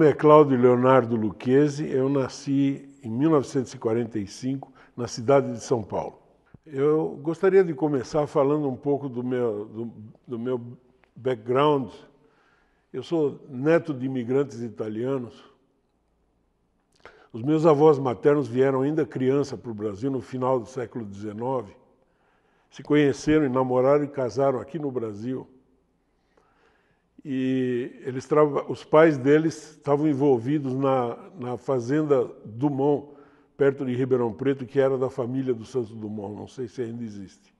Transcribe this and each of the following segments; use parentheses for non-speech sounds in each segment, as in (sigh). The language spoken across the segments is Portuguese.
nome é Cláudio Leonardo Luquezzi, eu nasci em 1945 na cidade de São Paulo. Eu gostaria de começar falando um pouco do meu, do, do meu background. Eu sou neto de imigrantes italianos. Os meus avós maternos vieram ainda criança para o Brasil no final do século XIX. Se conheceram, namoraram e casaram aqui no Brasil e eles os pais deles estavam envolvidos na, na fazenda Dumont, perto de Ribeirão Preto, que era da família do Santos Dumont, não sei se ainda existe.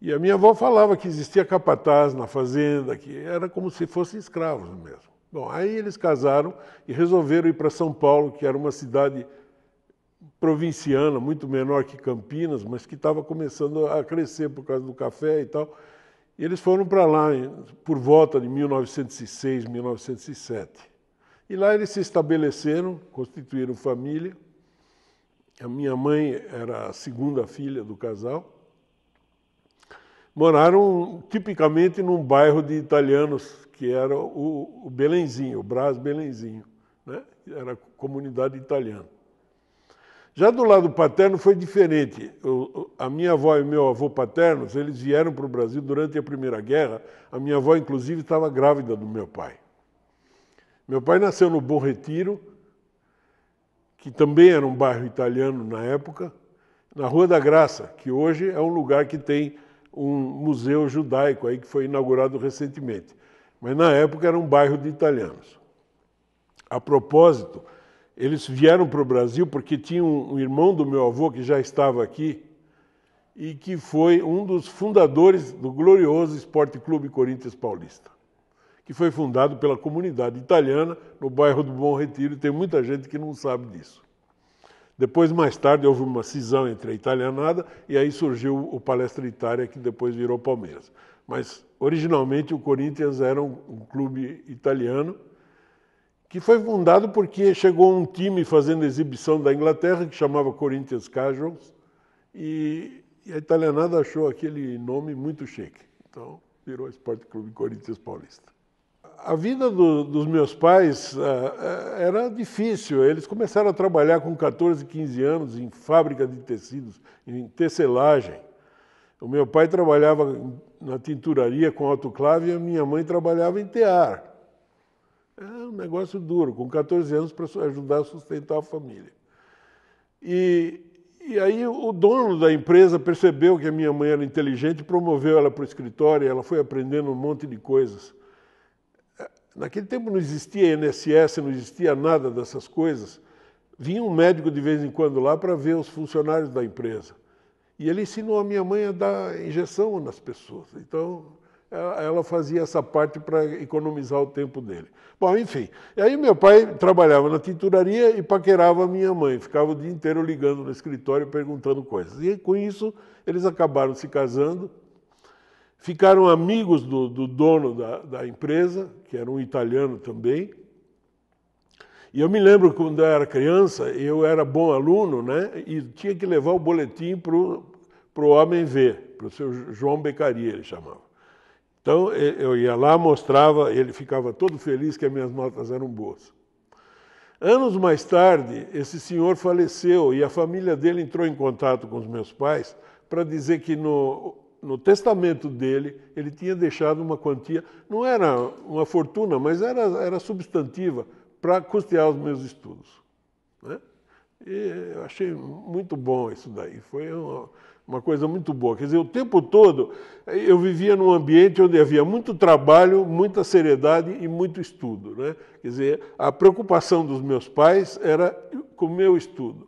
E a minha avó falava que existia capataz na fazenda, que era como se fossem escravos mesmo. Bom, aí eles casaram e resolveram ir para São Paulo, que era uma cidade provinciana, muito menor que Campinas, mas que estava começando a crescer por causa do café e tal. Eles foram para lá por volta de 1906, 1907. E lá eles se estabeleceram, constituíram família. A minha mãe era a segunda filha do casal. Moraram tipicamente num bairro de italianos que era o Belenzinho, o Brás Belenzinho, né? era a comunidade italiana. Já do lado paterno foi diferente. Eu, a minha avó e o meu avô paternos, eles vieram para o Brasil durante a Primeira Guerra. A minha avó, inclusive, estava grávida do meu pai. Meu pai nasceu no Bom Retiro, que também era um bairro italiano na época, na Rua da Graça, que hoje é um lugar que tem um museu judaico aí que foi inaugurado recentemente. Mas na época era um bairro de italianos. A propósito, eles vieram para o Brasil porque tinha um, um irmão do meu avô que já estava aqui e que foi um dos fundadores do glorioso Esporte Clube Corinthians Paulista, que foi fundado pela comunidade italiana no bairro do Bom Retiro, e tem muita gente que não sabe disso. Depois, mais tarde, houve uma cisão entre a italianada e aí surgiu o Palestra Itália, que depois virou Palmeiras. Mas, originalmente, o Corinthians era um, um clube italiano, que foi fundado porque chegou um time fazendo exibição da Inglaterra que chamava Corinthians Casuals e, e a italianada achou aquele nome muito chique. Então, virou Esporte Clube Corinthians Paulista. A vida do, dos meus pais uh, era difícil. Eles começaram a trabalhar com 14, 15 anos em fábrica de tecidos, em tecelagem. O meu pai trabalhava na tinturaria com autoclave e a minha mãe trabalhava em tear. É um negócio duro, com 14 anos para ajudar a sustentar a família. E, e aí o dono da empresa percebeu que a minha mãe era inteligente, promoveu ela para o escritório, ela foi aprendendo um monte de coisas. É, naquele tempo não existia INSS, não existia nada dessas coisas. Vinha um médico de vez em quando lá para ver os funcionários da empresa. E ele ensinou a minha mãe a dar injeção nas pessoas. Então, ela fazia essa parte para economizar o tempo dele. Bom, enfim. E aí meu pai trabalhava na tinturaria e paquerava a minha mãe. Ficava o dia inteiro ligando no escritório perguntando coisas. E com isso eles acabaram se casando, ficaram amigos do, do dono da, da empresa, que era um italiano também. E eu me lembro quando eu era criança, eu era bom aluno, né? E tinha que levar o boletim para o homem ver, para o seu João Becaria, ele chamava. Então eu ia lá, mostrava, ele ficava todo feliz que as minhas notas eram boas. Anos mais tarde, esse senhor faleceu e a família dele entrou em contato com os meus pais para dizer que no, no testamento dele ele tinha deixado uma quantia, não era uma fortuna, mas era, era substantiva para custear os meus estudos. Né? E eu achei muito bom isso daí. Foi uma, uma coisa muito boa. Quer dizer, o tempo todo eu vivia num ambiente onde havia muito trabalho, muita seriedade e muito estudo. Né? Quer dizer, a preocupação dos meus pais era com o meu estudo.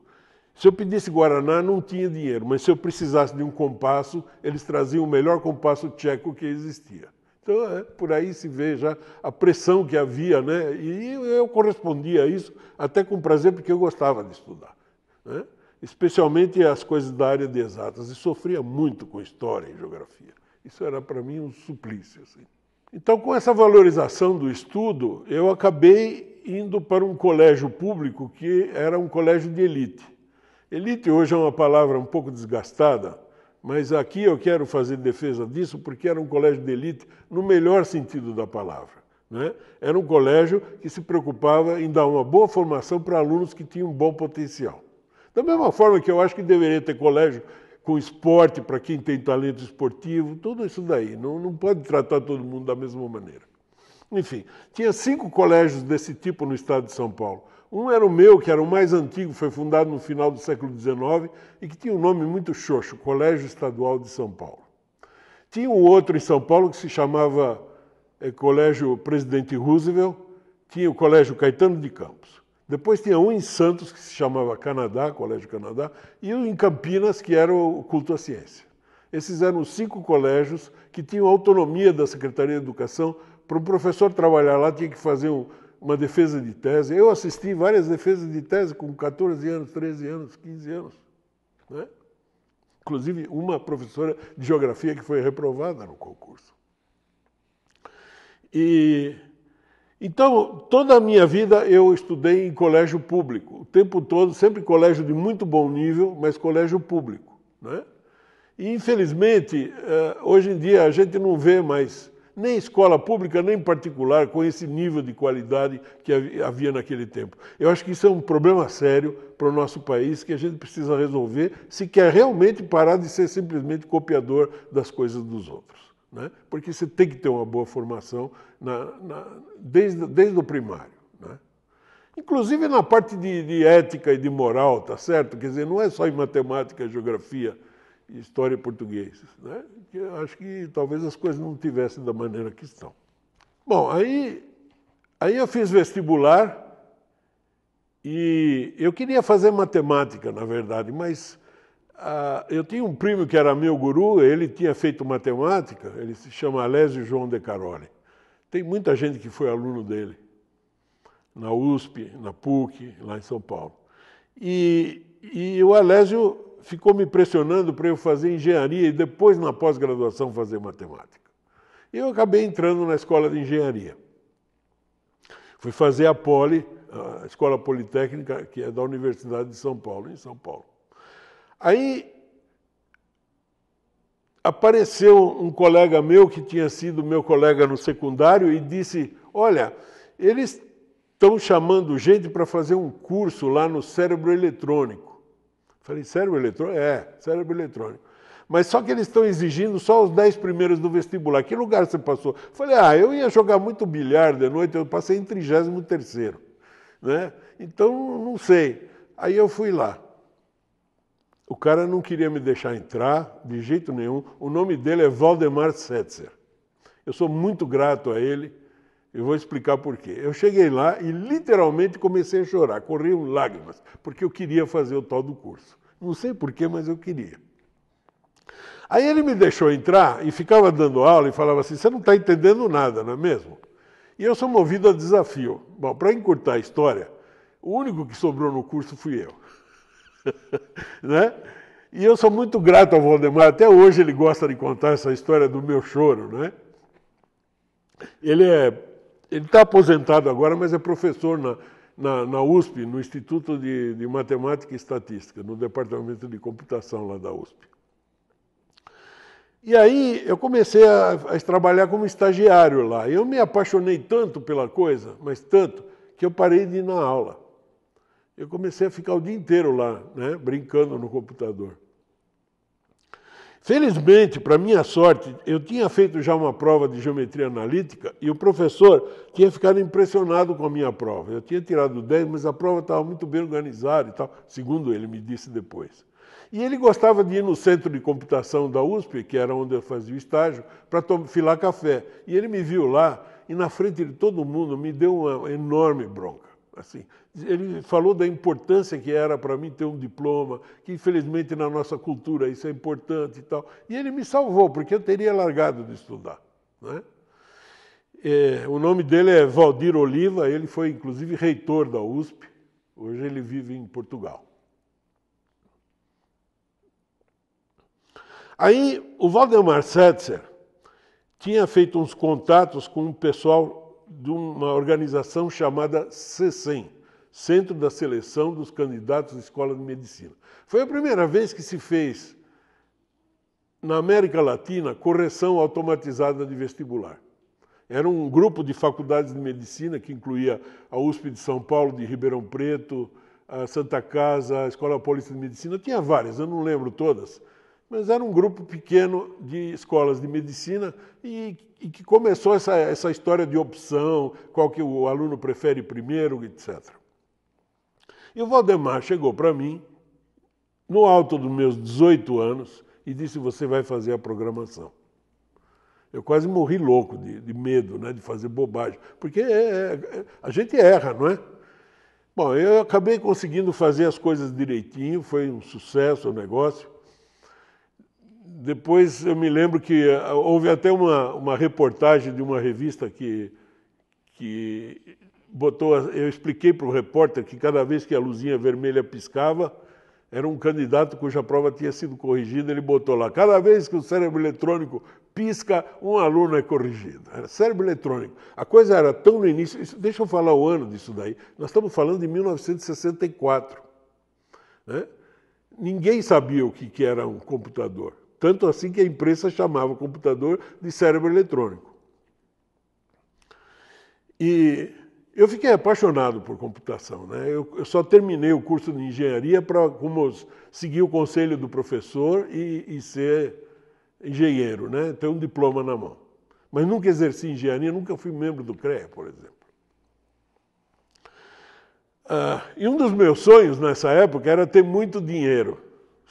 Se eu pedisse Guaraná, não tinha dinheiro, mas se eu precisasse de um compasso, eles traziam o melhor compasso tcheco que existia. Então, é, por aí se vê já a pressão que havia, né? E eu correspondia a isso até com prazer, porque eu gostava de estudar. Né? especialmente as coisas da área de exatas, e sofria muito com história e geografia. Isso era para mim um suplício. Assim. Então, com essa valorização do estudo, eu acabei indo para um colégio público que era um colégio de elite. Elite hoje é uma palavra um pouco desgastada, mas aqui eu quero fazer defesa disso porque era um colégio de elite no melhor sentido da palavra. Né? Era um colégio que se preocupava em dar uma boa formação para alunos que tinham um bom potencial. Da mesma forma que eu acho que deveria ter colégio com esporte para quem tem talento esportivo, tudo isso daí. Não, não pode tratar todo mundo da mesma maneira. Enfim, tinha cinco colégios desse tipo no estado de São Paulo. Um era o meu, que era o mais antigo, foi fundado no final do século XIX e que tinha um nome muito xoxo, Colégio Estadual de São Paulo. Tinha um outro em São Paulo que se chamava é, Colégio Presidente Roosevelt, tinha o Colégio Caetano de Campos. Depois tinha um em Santos, que se chamava Canadá, Colégio Canadá, e um em Campinas, que era o culto à ciência. Esses eram os cinco colégios que tinham autonomia da Secretaria de Educação. Para o professor trabalhar lá, tinha que fazer um, uma defesa de tese. Eu assisti várias defesas de tese com 14 anos, 13 anos, 15 anos. Né? Inclusive, uma professora de geografia que foi reprovada no concurso. E então, toda a minha vida eu estudei em colégio público, o tempo todo, sempre colégio de muito bom nível, mas colégio público. Né? E, infelizmente, eh, hoje em dia a gente não vê mais nem escola pública, nem particular, com esse nível de qualidade que havia naquele tempo. Eu acho que isso é um problema sério para o nosso país que a gente precisa resolver se quer realmente parar de ser simplesmente copiador das coisas dos outros né? porque você tem que ter uma boa formação na, na, desde, desde o primário. Né? Inclusive na parte de, de, ética e de moral, tá certo? Quer dizer, não é só em matemática, geografia, história e português. Né? Eu acho que talvez as coisas não tivessem da maneira que estão. Bom, aí, aí eu fiz vestibular e eu queria fazer matemática, na verdade, mas ah, eu tinha um primo que era meu guru, ele tinha feito matemática, ele se chama Alésio João de Caroli. Tem muita gente que foi aluno dele, na USP, na PUC, lá em São Paulo. E, e o Alésio ficou me pressionando para eu fazer engenharia e depois, na pós-graduação, fazer matemática. E eu acabei entrando na escola de engenharia. Fui fazer a Poli, a Escola Politécnica, que é da Universidade de São Paulo, em São Paulo. Aí apareceu um colega meu que tinha sido meu colega no secundário e disse: Olha, eles estão chamando gente para fazer um curso lá no cérebro eletrônico. Falei: Cérebro eletrônico? É, cérebro eletrônico. Mas só que eles estão exigindo só os dez primeiros do vestibular. Que lugar você passou? Falei, ah, eu ia jogar muito bilhar de noite, eu passei em 33 terceiro. Né? Então, não sei. Aí eu fui lá. O cara não queria me deixar entrar de jeito nenhum. O nome dele é Valdemar Setzer. Eu sou muito grato a ele. e vou explicar por quê. Eu cheguei lá e literalmente comecei a chorar, corriam lágrimas, porque eu queria fazer o tal do curso. Não sei porquê, mas eu queria. Aí ele me deixou entrar e ficava dando aula e falava assim: você não está entendendo nada, não é mesmo? E eu sou movido a desafio. Bom, para encurtar a história, o único que sobrou no curso fui eu. (laughs) né? E eu sou muito grato ao Valdemar, até hoje ele gosta de contar essa história do meu choro, né? Ele é, ele está aposentado agora, mas é professor na, na, na USP, no Instituto de, de, Matemática e Estatística, no Departamento de Computação lá da USP. E aí eu comecei a, a trabalhar como estagiário lá. Eu me apaixonei tanto pela coisa, mas tanto, que eu parei de ir na aula. Eu comecei a ficar o dia inteiro lá, né, brincando no computador. Felizmente, para minha sorte, eu tinha feito já uma prova de geometria analítica e o professor tinha ficado impressionado com a minha prova. Eu tinha tirado 10, mas a prova estava muito bem organizada e tal, segundo ele me disse depois. E ele gostava de ir no centro de computação da USP, que era onde eu fazia o estágio, para filar café. E ele me viu lá e, na frente de todo mundo, me deu uma enorme bronca. Assim, ele falou da importância que era para mim ter um diploma, que infelizmente na nossa cultura isso é importante e tal. E ele me salvou, porque eu teria largado de estudar. Né? É, o nome dele é Valdir Oliva, ele foi inclusive reitor da USP, hoje ele vive em Portugal. Aí o Valdemar Setzer tinha feito uns contatos com um pessoal de uma organização chamada CECEM, Centro da Seleção dos Candidatos à Escola de Medicina. Foi a primeira vez que se fez na América Latina correção automatizada de vestibular. Era um grupo de faculdades de medicina que incluía a USP de São Paulo, de Ribeirão Preto, a Santa Casa, a Escola Paulista de Medicina, tinha várias, eu não lembro todas mas era um grupo pequeno de escolas de medicina e, e que começou essa, essa história de opção, qual que o aluno prefere primeiro, etc. E o Valdemar chegou para mim, no alto dos meus 18 anos, e disse: Você vai fazer a programação. Eu quase morri louco de, de medo né, de fazer bobagem, porque é, é, a gente erra, não é? Bom, eu acabei conseguindo fazer as coisas direitinho, foi um sucesso o negócio. Depois eu me lembro que eh, houve até uma, uma reportagem de uma revista que, que botou. Eu expliquei para o repórter que cada vez que a luzinha vermelha piscava, era um candidato cuja prova tinha sido corrigida, ele botou lá. Cada vez que o cérebro eletrônico pisca, um aluno é corrigido. Era cérebro eletrônico. A coisa era tão no início. Isso, deixa eu falar o ano disso daí. Nós estamos falando de 1964. Né? Ninguém sabia o que, que era um computador. Tanto assim que a imprensa chamava o computador de cérebro eletrônico. E eu fiquei apaixonado por computação. Né? Eu, eu só terminei o curso de engenharia para seguir o conselho do professor e, e ser engenheiro, né? ter um diploma na mão. Mas nunca exerci engenharia, nunca fui membro do CREA, por exemplo. Ah, e um dos meus sonhos nessa época era ter muito dinheiro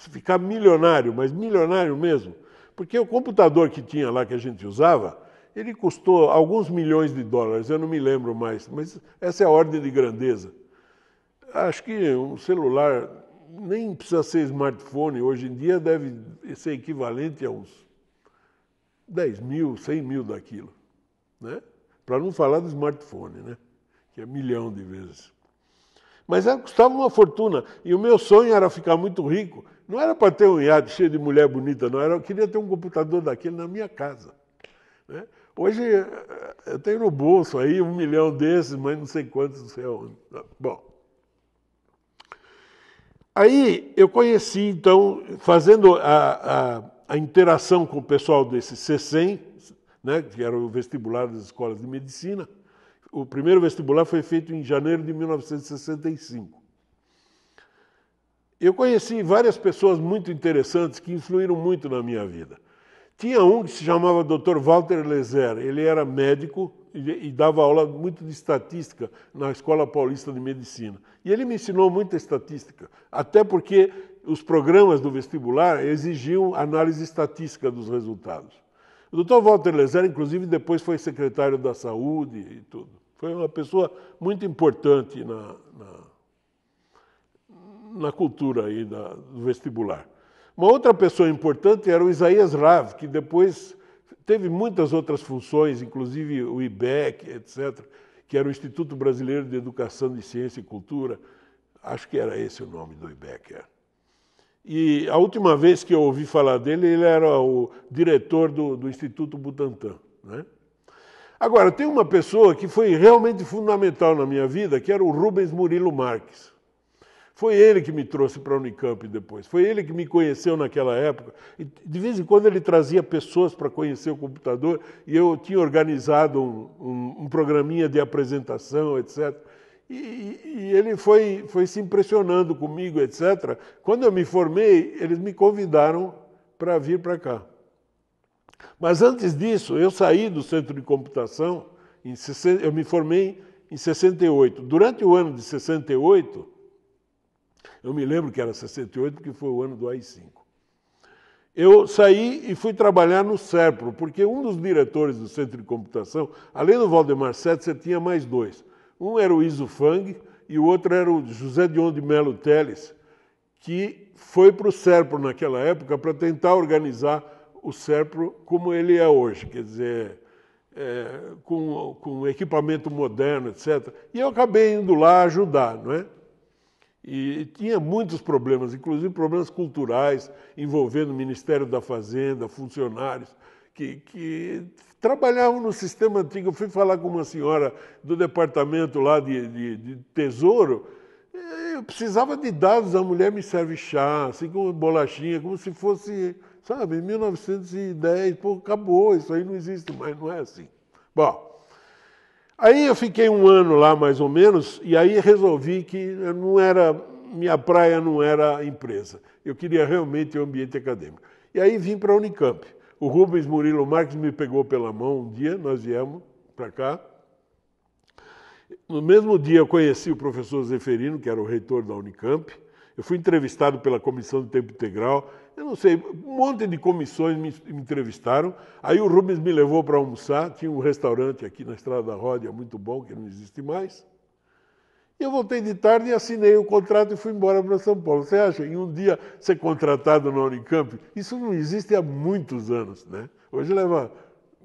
ficar milionário, mas milionário mesmo. Porque o computador que tinha lá que a gente usava, ele custou alguns milhões de dólares, eu não me lembro mais, mas essa é a ordem de grandeza. Acho que um celular nem precisa ser smartphone, hoje em dia deve ser equivalente a uns 10 mil, 100 mil daquilo. Né? Para não falar do smartphone, né? que é milhão de vezes. Mas é, custava uma fortuna. E o meu sonho era ficar muito rico não era para ter um iate cheio de mulher bonita, não. Era, eu queria ter um computador daquele na minha casa. Né? Hoje eh, eh, eu tenho no bolso aí um milhão desses, mas não sei quantos, não sei onde. Né? Bom. Aí eu conheci, então, fazendo a, a, a interação com o pessoal desse C100, né, que era o vestibular das escolas de medicina. O primeiro vestibular foi feito em janeiro de 1965. Eu conheci várias pessoas muito interessantes que influíram muito na minha vida. Tinha um que se chamava Dr. Walter Lezer, ele era médico e dava aula muito de estatística na Escola Paulista de Medicina. E ele me ensinou muita estatística, até porque os programas do vestibular exigiam análise estatística dos resultados. O Dr. Walter Lezer, inclusive, depois foi secretário da Saúde e tudo. Foi uma pessoa muito importante na, na na cultura aí da, do vestibular. Uma outra pessoa importante era o Isaías Rav, que depois teve muitas outras funções, inclusive o IBEC, etc., que era o Instituto Brasileiro de Educação de Ciência e Cultura. Acho que era esse o nome do IBEC. É. E a última vez que eu ouvi falar dele, ele era o diretor do, do Instituto Butantan. Né? Agora, tem uma pessoa que foi realmente fundamental na minha vida, que era o Rubens Murilo Marques. Foi ele que me trouxe para a Unicamp depois, foi ele que me conheceu naquela época. E de vez em quando ele trazia pessoas para conhecer o computador e eu tinha organizado um, um, um programinha de apresentação, etc. E, e, ele foi, foi se impressionando comigo, etc. Quando eu me formei, eles me convidaram para vir para cá. Mas antes disso, eu saí do centro de computação, em, eu me formei em 68. Durante o ano de 68, eu me lembro que era 68, porque foi o ano do AI-5. Eu saí e fui trabalhar no SERPRO, porque um dos diretores do Centro de Computação, além do Valdemar Sete, você tinha mais dois. Um era o Iso Fang e o outro era o José Dion de Melo Teles, que foi para o SERPRO naquela época para tentar organizar o SERPRO como ele é hoje, quer dizer, é, com, com equipamento moderno, etc. E eu acabei indo lá ajudar, não é? E tinha muitos problemas, inclusive problemas culturais, envolvendo o Ministério da Fazenda, funcionários que, que trabalhavam no sistema antigo. Eu fui falar com uma senhora do departamento lá de, de, de tesouro, eu precisava de dados, a mulher me serve chá, assim como bolachinha, como se fosse, sabe, 1910, pô, acabou, isso aí não existe mais, não é assim. Bom, Aí eu fiquei um ano lá, mais ou menos, e aí resolvi que não era minha praia não era empresa. Eu queria realmente o um ambiente acadêmico. E aí vim para a Unicamp. O Rubens Murilo Marques me pegou pela mão um dia, nós viemos para cá. No mesmo dia eu conheci o professor Zeferino, que era o reitor da Unicamp, eu fui entrevistado pela Comissão do Tempo Integral, eu não sei, um monte de comissões me, me entrevistaram. Aí o Rubens me levou para almoçar, tinha um restaurante aqui na Estrada da Ródia, muito bom, que não existe mais. E eu voltei de tarde e assinei o contrato e fui embora para São Paulo. Você acha, em um dia ser contratado na Unicamp? Isso não existe há muitos anos, né? Hoje leva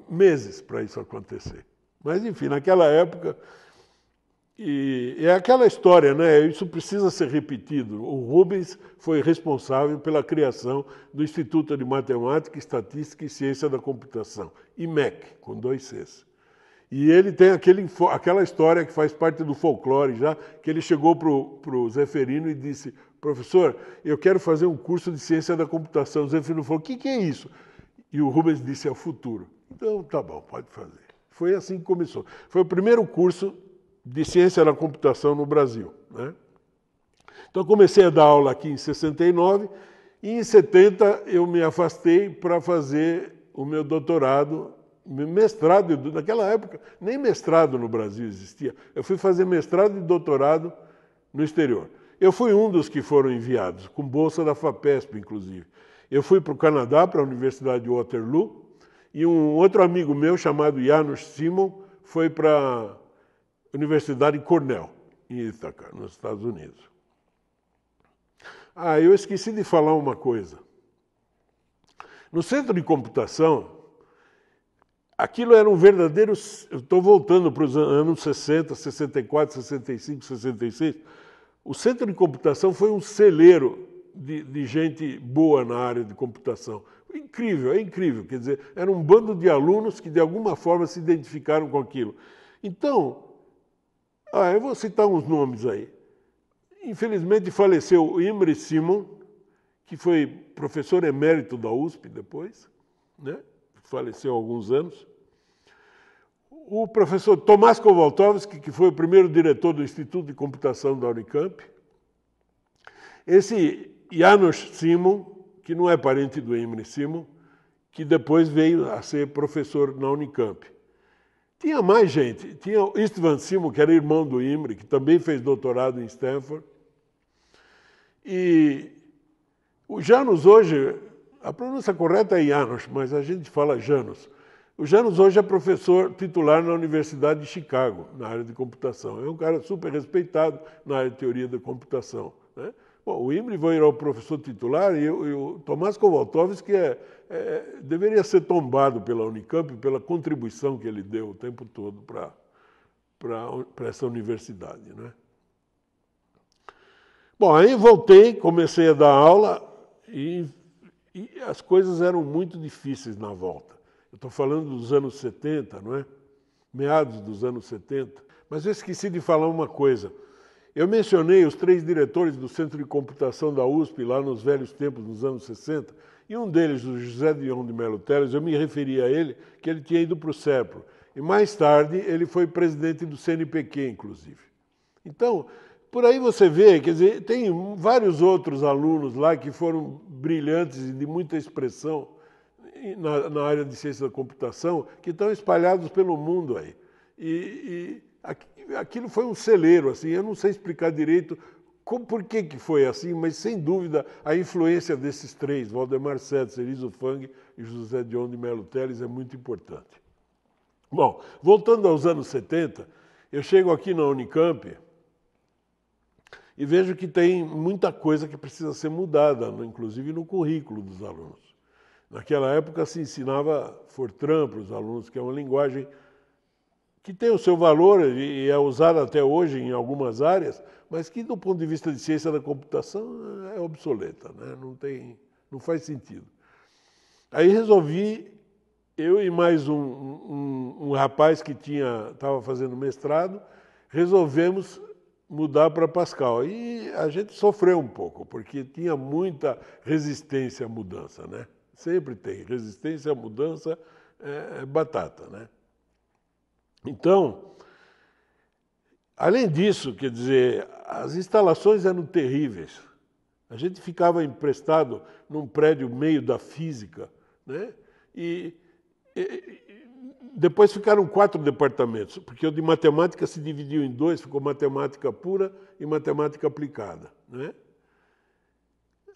meses para isso acontecer. Mas, enfim, naquela época e é aquela história, né? Isso precisa ser repetido. O Rubens foi responsável pela criação do Instituto de Matemática, Estatística e Ciência da Computação, IMEC, com dois Cs. E ele tem aquele, aquela história que faz parte do folclore já, que ele chegou para o Zeferino e disse, professor, eu quero fazer um curso de ciência da computação. O Zeferino falou, o que, que é isso? E o Rubens disse, é o futuro. Então, tá bom, pode fazer. Foi assim que começou. Foi o primeiro curso de ciência da computação no Brasil. Né? Então, comecei a dar aula aqui em 69 e em 70 eu me afastei para fazer o meu doutorado, mestrado, naquela época nem mestrado no Brasil existia. Eu fui fazer mestrado e doutorado no exterior. Eu fui um dos que foram enviados, com bolsa da FAPESP, inclusive. Eu fui para o Canadá, para a Universidade de Waterloo, e um outro amigo meu, chamado Janusz Simon, foi para Universidade Cornell, em Ithaca, nos Estados Unidos. Ah, eu esqueci de falar uma coisa. No centro de computação, aquilo era um verdadeiro. Estou voltando para os anos 60, 64, 65, 66. O centro de computação foi um celeiro de, de, gente boa na área de computação. Incrível, é incrível. Quer dizer, era um bando de alunos que de alguma forma se identificaram com aquilo. Então, ah, eu vou citar uns nomes aí. Infelizmente faleceu Imre Simon, que foi professor emérito da USP depois, né? faleceu há alguns anos. O professor Tomás Kowaltowski, que foi o primeiro diretor do Instituto de Computação da Unicamp. Esse Janos Simon, que não é parente do Imre Simon, que depois veio a ser professor na Unicamp. Tinha mais gente. Tinha o Istvan Simo, que era irmão do Imre, que também fez doutorado em Stanford. E o Janus hoje, a pronúncia correta é Janus, mas a gente fala Janus. O Janus hoje é professor titular na Universidade de Chicago, na área de computação. É um cara super respeitado na área de teoria da computação. Né? Bom, o Imre ir ao professor titular e, o eu, Tomás Kowaltowski é, é, deveria ser tombado pela Unicamp pela contribuição que ele deu o tempo todo para essa universidade. Né? Bom, aí voltei, comecei a dar aula e, e as coisas eram muito difíceis na volta. Eu estou falando dos anos 70, não é? Meados dos anos 70. Mas eu esqueci de falar uma coisa. Eu mencionei os três diretores do Centro de Computação da USP lá nos velhos tempos, nos anos 60, e um deles, o José Dion de Melo Teles, eu me referi a ele, que ele tinha ido para o CEPRO. E mais tarde ele foi presidente do CNPq, inclusive. Então, por aí você vê, quer dizer, tem vários outros alunos lá que foram brilhantes e de muita expressão na, na área de ciência da computação, que estão espalhados pelo mundo aí. E, e aqui, aquilo foi um celeiro, assim, eu não sei explicar direito como, por que, que foi assim, mas sem dúvida a influência desses três, Valdemar Sete, Eliso Fang e José Dion de Melo Teles, é muito importante. Bom, voltando aos anos 70, eu chego aqui na Unicamp e vejo que tem muita coisa que precisa ser mudada, né, inclusive no currículo dos alunos. Naquela época se ensinava Fortran para os alunos, que é uma linguagem que tem o seu valor e é usada até hoje em algumas áreas, mas que do ponto de vista de ciência da computação é obsoleta, né? não, tem, não faz sentido. Aí resolvi, eu e mais um, um, um rapaz que tinha estava fazendo mestrado, resolvemos mudar para Pascal. E a gente sofreu um pouco, porque tinha muita resistência à mudança, né? Sempre tem resistência à mudança, é, é batata, né? Então, além disso, quer dizer, as instalações eram terríveis. A gente ficava emprestado num prédio meio da física, né? E, e, depois ficaram quatro departamentos, porque o de matemática se dividiu em dois, ficou matemática pura e matemática aplicada, né?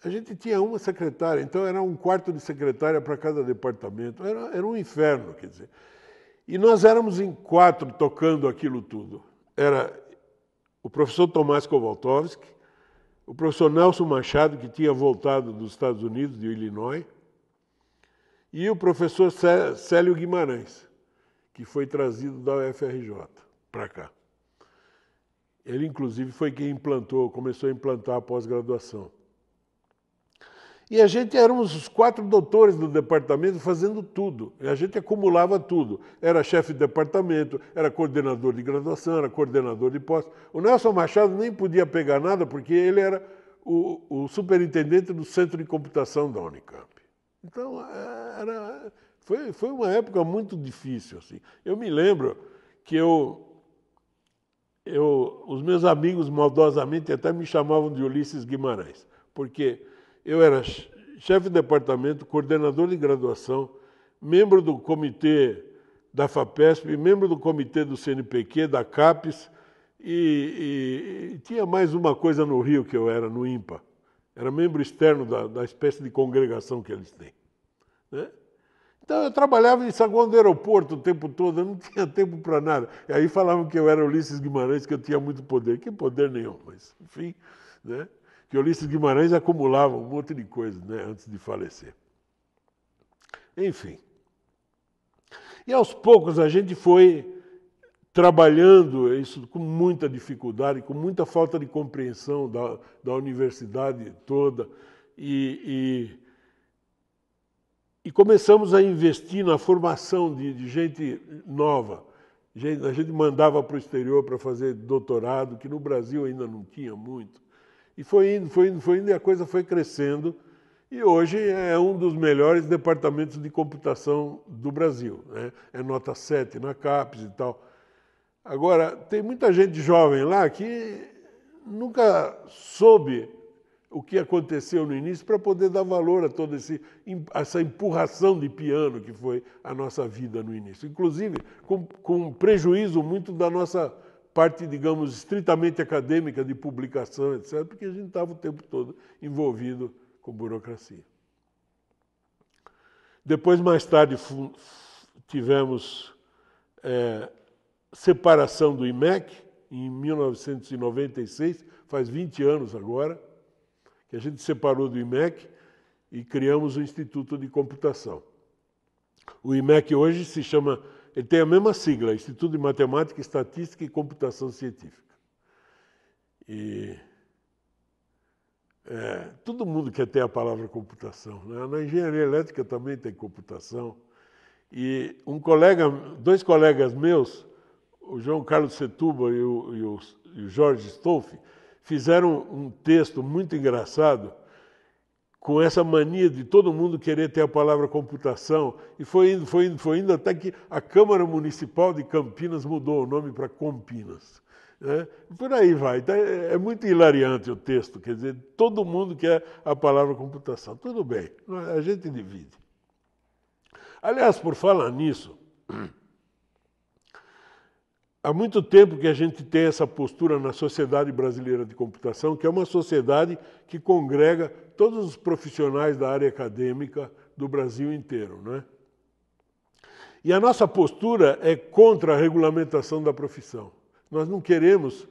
A gente tinha uma secretária, então era um quarto de secretária para cada departamento. Era, era um inferno, quer dizer. E nós éramos em quatro tocando aquilo tudo. Era o professor Tomás Kowaltowski, o professor Nelson Machado, que tinha voltado dos Estados Unidos, de Illinois, e o professor Célio Guimarães, que foi trazido da UFRJ para cá. Ele, inclusive, foi quem implantou, começou a implantar a pós-graduação. E a gente éramos os quatro doutores do departamento fazendo tudo. E a gente acumulava tudo. Era chefe de departamento, era coordenador de graduação, era coordenador de posse. O Nelson Machado nem podia pegar nada porque ele era o, o superintendente do centro de computação da Unicamp. Então, eh, era, foi, foi uma época muito difícil. Assim. Eu me lembro que eu, eu, os meus amigos maldosamente até me chamavam de Ulisses Guimarães, porque eu era chefe de departamento, coordenador de graduação, membro do comitê da FAPESP, membro do comitê do CNPq, da CAPES, e, e, e tinha mais uma coisa no Rio que eu era, no IMPA. Era membro externo da, da espécie de congregação que eles têm. Né? Então eu trabalhava em saguão do aeroporto o tempo todo, eu não (laughs) tinha tempo para nada. E aí falavam que eu era Ulisses Guimarães, que eu tinha muito poder. Que poder nenhum, mas enfim. Né? que Ulisses Guimarães acumulava um monte de coisas né, antes de falecer. Enfim. E aos poucos a gente foi trabalhando isso com muita dificuldade, com muita falta de compreensão da, da universidade toda, e, e, e, começamos a investir na formação de, de gente nova. A gente mandava para o exterior para fazer doutorado, que no Brasil ainda não tinha muito. E foi indo, foi indo, foi indo, e a coisa foi crescendo. E hoje é um dos melhores departamentos de computação do Brasil. Né? É nota 7 na CAPES e tal. Agora, tem muita gente jovem lá que nunca soube o que aconteceu no início para poder dar valor a toda essa empurração de piano que foi a nossa vida no início. Inclusive, com, com prejuízo muito da nossa parte, digamos, estritamente acadêmica de publicação, etc., porque a gente estava o tempo todo envolvido com burocracia. Depois, mais tarde, tivemos é, separação do IMEC, em 1996, faz 20 anos agora, que a gente separou do IMEC e criamos o Instituto de Computação. O IMEC hoje se chama ele tem a mesma sigla, Instituto de Matemática, Estatística e Computação Científica. E é, todo mundo quer ter a palavra computação. Né? Na engenharia elétrica também tem computação. E um colega, dois colegas meus, o João Carlos Setuba e o, e o, e o Jorge Stolfi, fizeram um texto muito engraçado com essa mania de todo mundo querer ter a palavra computação, e foi indo, foi indo, foi indo, até que a Câmara Municipal de Campinas mudou o nome para Compinas. Né? Por aí vai. Então, é, é muito hilariante o texto, quer dizer, todo mundo quer a palavra computação. Tudo bem, a gente divide. Aliás, por falar nisso. (clears throat) há muito tempo que a gente tem essa postura na Sociedade Brasileira de Computação, que é uma sociedade que congrega todos os profissionais da área acadêmica do Brasil inteiro. Né? E a nossa postura é contra a regulamentação da profissão. Nós não queremos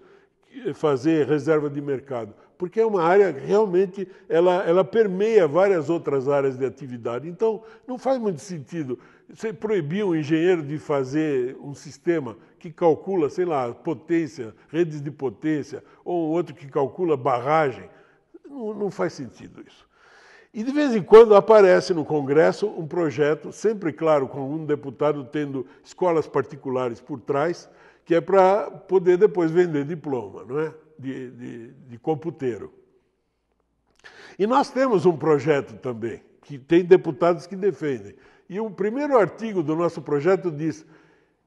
fazer reserva de mercado, porque é uma área que realmente ela, ela permeia várias outras áreas de atividade. Então, não faz muito sentido você proibir um engenheiro de fazer um sistema que calcula, sei lá, potência, redes de potência, ou outro que calcula barragem. Não, não faz sentido isso. E de vez em quando aparece no Congresso um projeto, sempre claro, com um deputado tendo escolas particulares por trás, que é para poder depois vender diploma, não é? De, de, de computeiro. E nós temos um projeto também, que tem deputados que defendem, e o primeiro artigo do nosso projeto diz: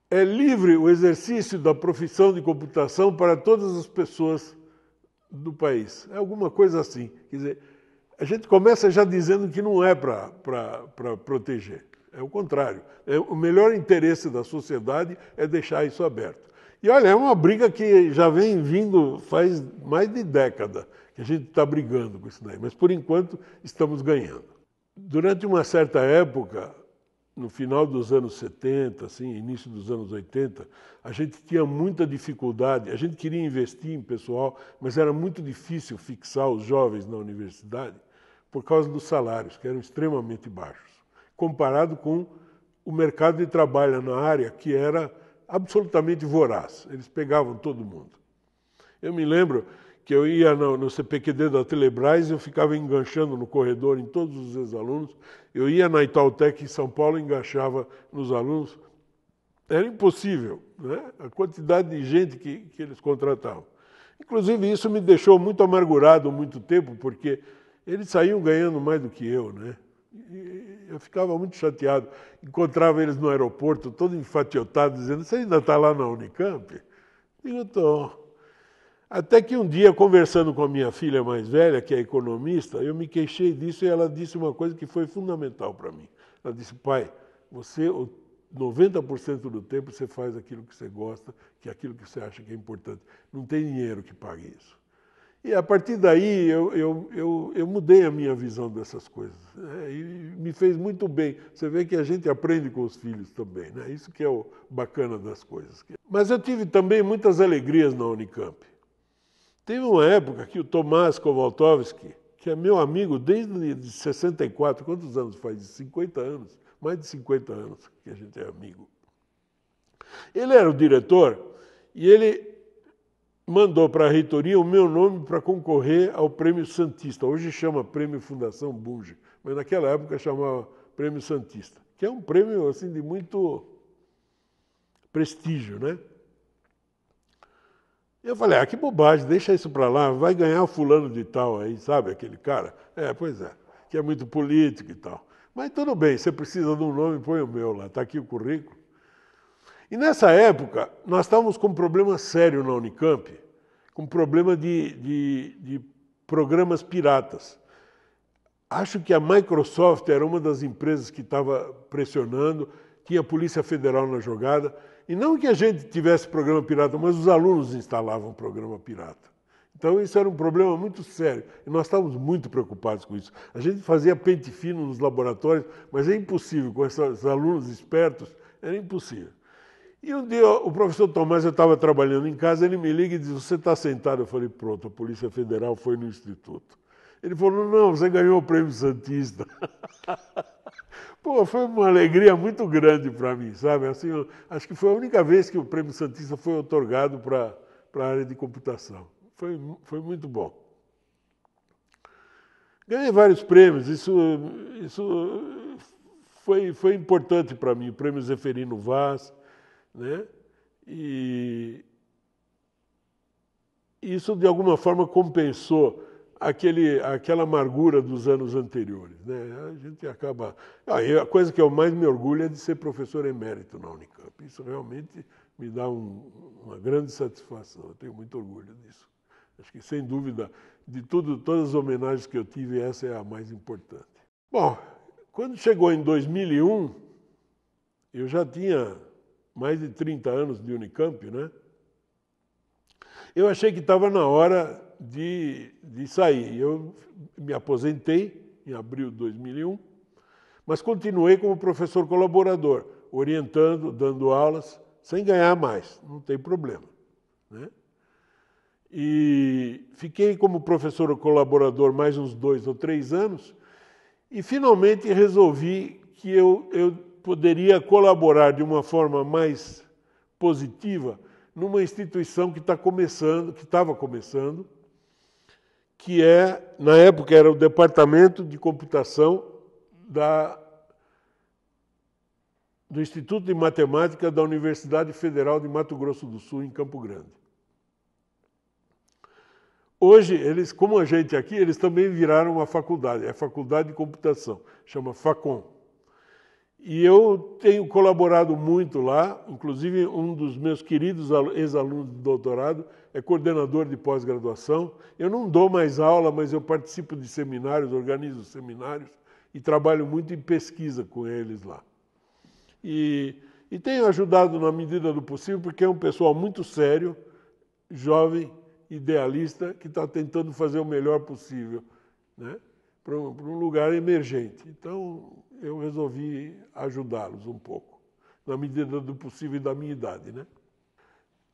é livre o exercício da profissão de computação para todas as pessoas do país. É alguma coisa assim. Quer dizer, a gente começa já dizendo que não é para proteger. É o contrário. É, o melhor interesse da sociedade é deixar isso aberto. E olha, é uma briga que já vem vindo faz mais de década que a gente está brigando com isso daí, mas por enquanto estamos ganhando. Durante uma certa época, no final dos anos 70, assim, início dos anos 80, a gente tinha muita dificuldade. A gente queria investir em pessoal, mas era muito difícil fixar os jovens na universidade por causa dos salários, que eram extremamente baixos, comparado com o mercado de trabalho na área, que era absolutamente voraz. Eles pegavam todo mundo. Eu me lembro, que eu ia no, no CPQD da Telebrás, eu ficava enganchando no corredor em todos os ex-alunos. Eu ia na Itautec em São Paulo, enganchava nos alunos. Era impossível, né? A quantidade de gente que, que eles contratavam. Inclusive, isso me deixou muito amargurado muito tempo, porque eles saíam ganhando mais do que eu, né? E eu ficava muito chateado. Encontrava eles no aeroporto, todo enfatiotado, dizendo: Você ainda está lá na Unicamp? Digo, estou. Até que um dia, conversando com a minha filha mais velha, que é economista, eu me queixei disso e ela disse uma coisa que foi fundamental para mim. Ela disse: pai, você, 90% do tempo, você faz aquilo que você gosta, que é aquilo que você acha que é importante. Não tem dinheiro que pague isso. E a partir daí eu, eu, eu, eu mudei a minha visão dessas coisas. Né? E me fez muito bem. Você vê que a gente aprende com os filhos também, né? Isso que é o bacana das coisas. Mas eu tive também muitas alegrias na Unicamp. Teve uma época que o Tomás Kowaltowski, que é meu amigo desde 64, quantos anos faz? 50 anos, mais de 50 anos que a gente é amigo. Ele era o diretor e ele mandou para a reitoria o meu nome para concorrer ao Prêmio Santista. Hoje chama Prêmio Fundação Bunge, mas naquela época chamava Prêmio Santista, que é um prêmio assim de muito prestígio, né? Eu falei, ah, que bobagem, deixa isso para lá, vai ganhar o fulano de tal aí, sabe, aquele cara? É, pois é, que é muito político e tal. Mas tudo bem, você precisa de um nome, põe o meu lá, está aqui o currículo. E nessa época, nós estávamos com um problema sério na Unicamp, com um problema de, de, de programas piratas. Acho que a Microsoft era uma das empresas que estava pressionando, tinha a Polícia Federal na jogada, e não que a gente tivesse programa pirata, mas os alunos instalavam programa pirata. Então isso era um problema muito sério e nós estávamos muito preocupados com isso. A gente fazia pente fino nos laboratórios, mas é impossível, com esses alunos espertos, era impossível. E um dia o professor Tomás, eu estava trabalhando em casa, ele me liga e diz: Você está sentado? Eu falei: Pronto, a Polícia Federal foi no Instituto. Ele falou: Não, você ganhou o prêmio Santista. (laughs) Pô, foi uma alegria muito grande para mim, sabe? Assim, eu, acho que foi a única vez que o Prêmio Santista foi otorgado para a área de computação. Foi, foi muito bom. Ganhei vários prêmios, isso, isso foi, foi importante para mim. O Prêmio Zeferino Vaz, né? E isso, de alguma forma, compensou aquele, aquela amargura dos anos anteriores. Né? A gente acaba. Ah, a coisa que eu mais me orgulho é de ser professor emérito na Unicamp. Isso realmente me dá um, uma grande satisfação. Eu tenho muito orgulho disso. Acho que, sem dúvida, de tudo, todas as homenagens que eu tive, essa é a mais importante. Bom, quando chegou em 2001, eu já tinha mais de 30 anos de Unicamp, né? Eu achei que estava na hora de, de sair. Eu me aposentei em abril de 2001, mas continuei como professor colaborador, orientando, dando aulas, sem ganhar mais, não tem problema. Né? E fiquei como professor colaborador mais uns dois ou três anos e finalmente resolvi que eu, eu poderia colaborar de uma forma mais positiva numa instituição que está começando, que estava começando, que é, na época era o Departamento de Computação da, do Instituto de Matemática da Universidade Federal de Mato Grosso do Sul, em Campo Grande. Hoje, eles, como a gente aqui, eles também viraram uma faculdade, é a Faculdade de Computação, chama FACOM. E eu tenho colaborado muito lá, inclusive um dos meus queridos ex-alunos de doutorado é coordenador de pós-graduação. Eu não dou mais aula, mas eu participo de seminários, organizo seminários e trabalho muito em pesquisa com eles lá. E, e tenho ajudado na medida do possível, porque é um pessoal muito sério, jovem, idealista, que está tentando fazer o melhor possível né? para um, um lugar emergente. Então, eu resolvi ajudá-los um pouco, na medida do possível e da minha idade. Né?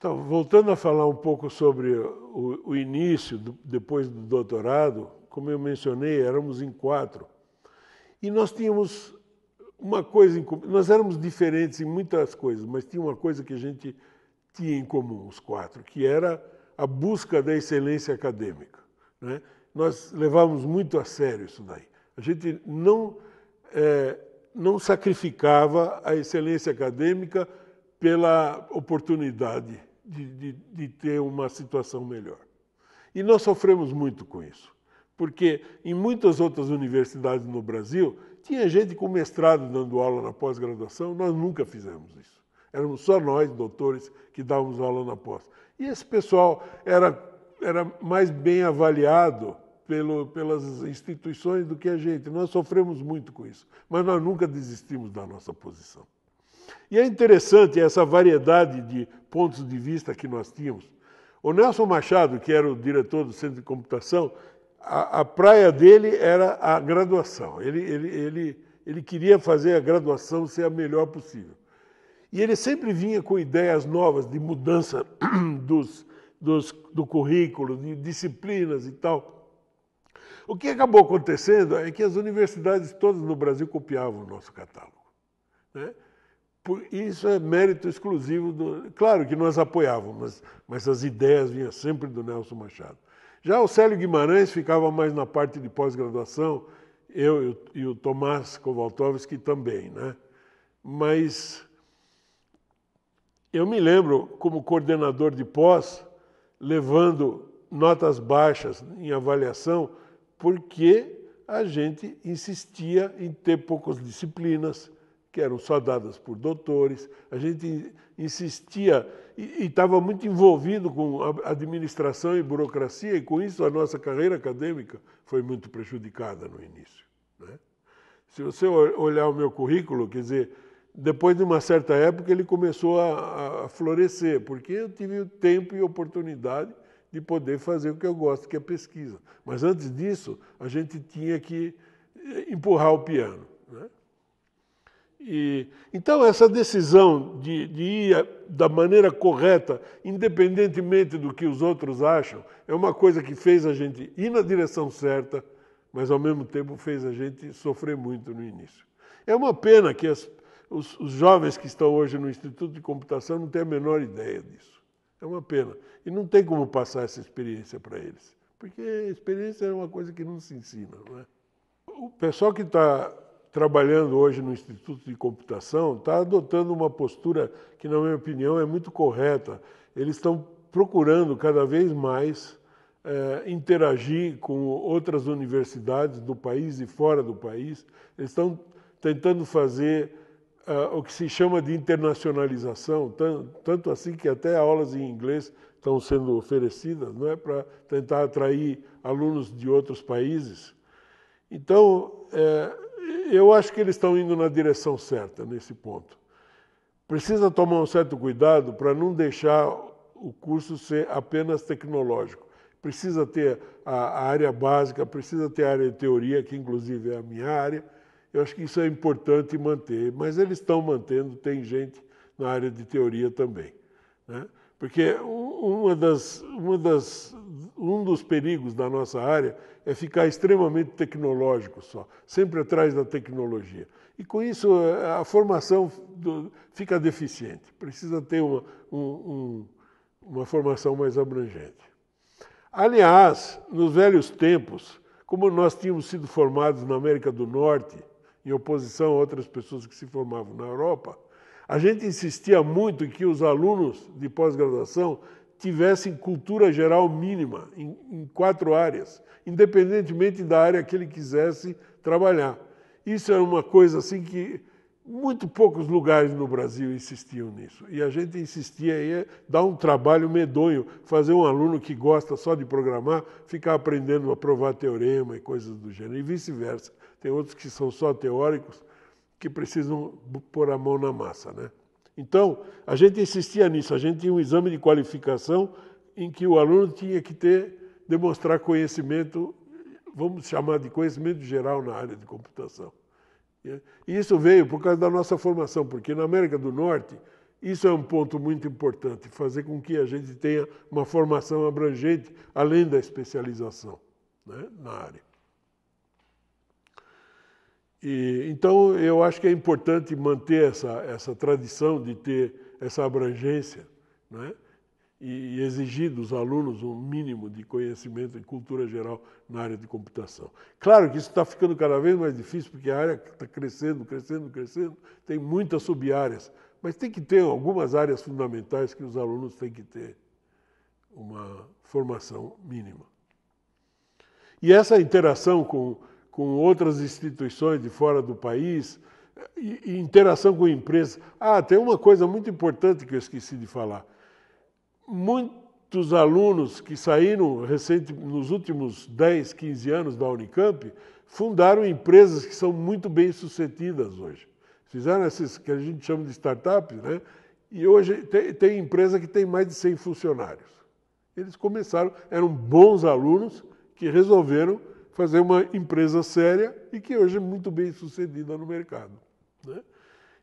Então, voltando a falar um pouco sobre o, o início, do, depois do doutorado, como eu mencionei, éramos em quatro. E nós tínhamos uma coisa em comum. Nós éramos diferentes em muitas coisas, mas tinha uma coisa que a gente tinha em comum, os quatro, que era a busca da excelência acadêmica. Né? Nós levávamos muito a sério isso daí. A gente não, é, não sacrificava a excelência acadêmica pela oportunidade de, de, de ter uma situação melhor. E nós sofremos muito com isso, porque em muitas outras universidades no Brasil, tinha gente com mestrado dando aula na pós-graduação, nós nunca fizemos isso. Éramos só nós, doutores, que dávamos aula na pós. E esse pessoal era, era mais bem avaliado pelo, pelas instituições do que a gente. Nós sofremos muito com isso, mas nós nunca desistimos da nossa posição. E é interessante essa variedade de pontos de vista que nós tínhamos. O Nelson Machado, que era o diretor do Centro de Computação, a, a praia dele era a graduação. Ele, ele, ele, ele queria fazer a graduação ser a melhor possível. E ele sempre vinha com ideias novas de mudança (clears throat) dos, dos, do currículo, de disciplinas e tal. O que acabou acontecendo é que as universidades todas no Brasil copiavam o nosso catálogo. Né? isso é mérito exclusivo do. Claro que nós apoiávamos, mas, mas as ideias vinham sempre do Nelson Machado. Já o Célio Guimarães ficava mais na parte de pós-graduação, eu e o Tomás Kowaltowski também, né? Mas eu me lembro, como coordenador de pós, levando notas baixas em avaliação, porque a gente insistia em ter poucas disciplinas, que eram só dadas por doutores. A gente insistia e estava muito envolvido com a administração e burocracia, e com isso a nossa carreira acadêmica foi muito prejudicada no início. Né? Se você olhar o meu currículo, quer dizer, depois de uma certa época ele começou a, a florescer, porque eu tive o tempo e oportunidade de poder fazer o que eu gosto, que é pesquisa. Mas antes disso, a gente tinha que eh, empurrar o piano. Né? E, então, essa decisão de, de ir da maneira correta, independentemente do que os outros acham, é uma coisa que fez a gente ir na direção certa, mas ao mesmo tempo fez a gente sofrer muito no início. É uma pena que as, os, os jovens que estão hoje no Instituto de Computação não tenham a menor ideia disso. É uma pena. E não tem como passar essa experiência para eles, porque a experiência é uma coisa que não se ensina. Não é? O pessoal que está trabalhando hoje no Instituto de Computação, está adotando uma postura que, na minha opinião, é muito correta. Eles estão procurando cada vez mais é, interagir com outras universidades do país e fora do país. Eles estão tentando fazer eh, o que se chama de internacionalização, tanto, tanto assim que até aulas em inglês estão sendo oferecidas, não é, para tentar atrair alunos de outros países. Então, é, eu acho que eles estão indo na direção certa nesse ponto. Precisa tomar um certo cuidado para não deixar o curso ser apenas tecnológico. Precisa ter a, área básica, precisa ter a área de teoria, que inclusive é a minha área. Eu acho que isso é importante manter, mas eles estão mantendo, tem gente na área de teoria também. Né? Porque uma das, uma das, um dos perigos da nossa área é ficar extremamente tecnológico só, sempre atrás da tecnologia. E com isso é, a formação do, fica deficiente, precisa ter uma, um, um, uma formação mais abrangente. Aliás, nos velhos tempos, como nós tínhamos sido formados na América do Norte, em oposição a outras pessoas que se formavam na Europa, a gente insistia muito em que os alunos de pós-graduação tivessem cultura geral mínima em, em, quatro áreas, independentemente da área que ele quisesse trabalhar. Isso era uma coisa assim que muito poucos lugares no Brasil insistiam nisso. E a gente insistia em eh, dar um trabalho medonho, fazer um aluno que gosta só de programar ficar aprendendo a provar teorema e coisas do gênero, e vice-versa. Tem outros que são só teóricos que precisam pôr a mão na massa, né? Então, a gente insistia nisso, a gente tinha um exame de qualificação em que o aluno tinha que ter demonstrar conhecimento, vamos chamar de conhecimento geral na área de computação. Né? E isso veio por causa da nossa formação, porque na América do Norte, isso é um ponto muito importante, fazer com que a gente tenha uma formação abrangente, além da especialização né, na área. E, então, eu acho que é importante manter essa, essa tradição de ter essa abrangência né? e, e exigir dos alunos um mínimo de conhecimento e cultura geral na área de computação. Claro que isso está ficando cada vez mais difícil, porque a área está crescendo, crescendo, crescendo, tem muitas sub-áreas, mas tem que ter algumas áreas fundamentais que os alunos têm que ter uma formação mínima. E essa interação com com outras instituições de fora do país, e, e interação com empresas. Ah, tem uma coisa muito importante que eu esqueci de falar. Muitos alunos que saíram recente, nos últimos 10, 15 anos da Unicamp fundaram empresas que são muito bem sucedidas hoje. Fizeram essas que a gente chama de startups, né? E hoje tem, tem empresa que tem mais de 100 funcionários. Eles começaram, eram bons alunos que resolveram fazer uma empresa séria e que hoje é muito bem sucedida no mercado. Né?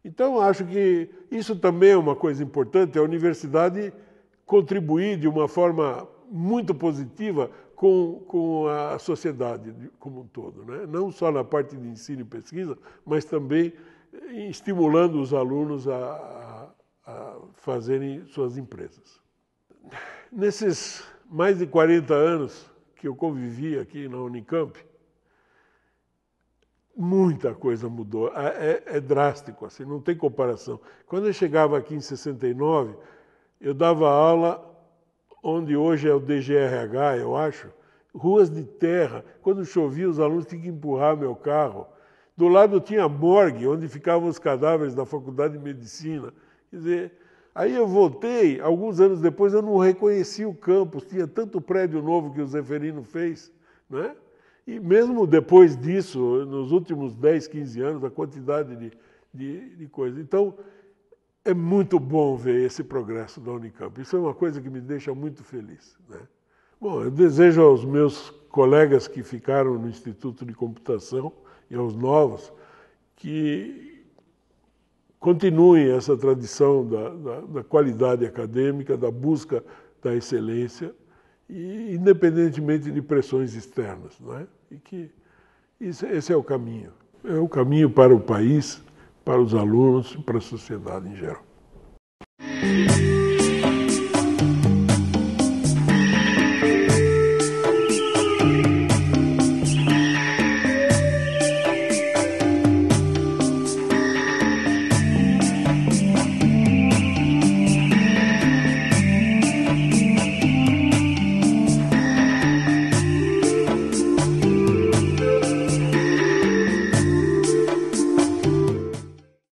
Então, acho que isso também é uma coisa importante, a universidade contribuir de uma forma muito positiva com, com a sociedade como um todo, né? não só na parte de ensino e pesquisa, mas também eh, estimulando os alunos a, a, a fazerem suas empresas. Nesses mais de 40 anos que eu convivi aqui na Unicamp, muita coisa mudou. É, é, é, drástico, assim, não tem comparação. Quando eu chegava aqui em 69, eu dava aula onde hoje é o DGRH, eu acho, ruas de terra. Quando chovia, os alunos tinham que empurrar meu carro. Do lado tinha a morgue, onde ficavam os cadáveres da Faculdade de Medicina. Quer dizer, Aí eu voltei, alguns anos depois eu não reconheci o campus, tinha tanto prédio novo que o Zeferino fez, né? E mesmo depois disso, nos últimos 10, 15 anos, a quantidade de, de, de coisa. Então, é muito bom ver esse progresso da Unicamp. Isso é uma coisa que me deixa muito feliz. Né? Bom, eu desejo aos meus colegas que ficaram no Instituto de Computação e aos novos que Continuem essa tradição da, da, da qualidade acadêmica, da busca da excelência, e, independentemente de pressões externas. Não é? E que isso, esse é o caminho. É o caminho para o país, para os alunos, para a sociedade em geral.